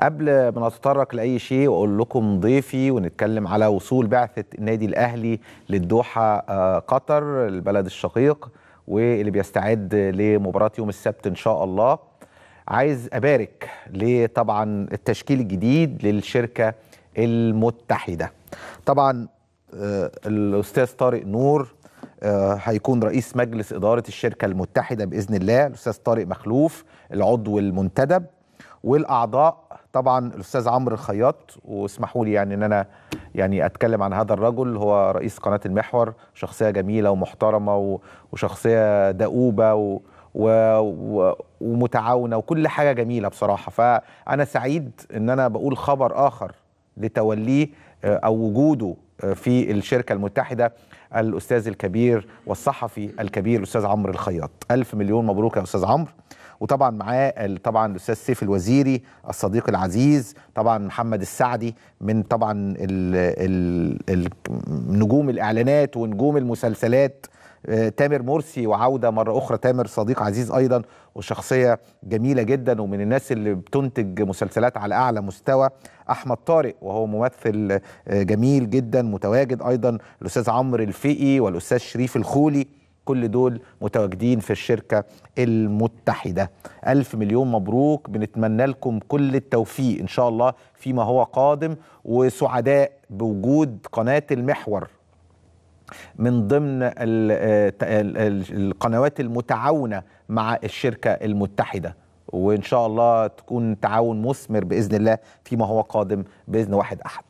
قبل ما نتطرق لاي شيء واقول لكم ضيفي ونتكلم على وصول بعثه النادي الاهلي للدوحه آه، قطر البلد الشقيق واللي بيستعد لمباراه يوم السبت ان شاء الله عايز ابارك لطبعا التشكيل الجديد للشركه المتحده طبعا آه، الاستاذ طارق نور آه، هيكون رئيس مجلس اداره الشركه المتحده باذن الله الاستاذ طارق مخلوف العضو المنتدب والاعضاء طبعا الاستاذ عمرو الخياط واسمحوا لي يعني ان انا يعني اتكلم عن هذا الرجل هو رئيس قناه المحور شخصيه جميله ومحترمه وشخصيه دؤوبه و و... و... ومتعاونه وكل حاجه جميله بصراحه فانا سعيد ان انا بقول خبر اخر لتوليه آه، او وجوده آه، في الشركه المتحده الاستاذ الكبير والصحفي الكبير الاستاذ عمرو الخياط الف مليون مبروك يا استاذ عمرو وطبعا معاه طبعا الاستاذ سيف الوزيري الصديق العزيز طبعا محمد السعدي من طبعا الـ الـ نجوم الاعلانات ونجوم المسلسلات آه، تامر مرسي وعودة مرة أخرى تامر صديق عزيز أيضا وشخصية جميلة جدا ومن الناس اللي بتنتج مسلسلات على أعلى مستوى أحمد طارق وهو ممثل آه، جميل جدا متواجد أيضا الأستاذ عمرو الفقي والأستاذ شريف الخولي كل دول متواجدين في الشركة المتحدة ألف مليون مبروك بنتمنى لكم كل التوفيق إن شاء الله فيما هو قادم وسعداء بوجود قناة المحور من ضمن القنوات المتعاونة مع الشركة المتحدة وإن شاء الله تكون تعاون مثمر بإذن الله فيما هو قادم بإذن واحد أحد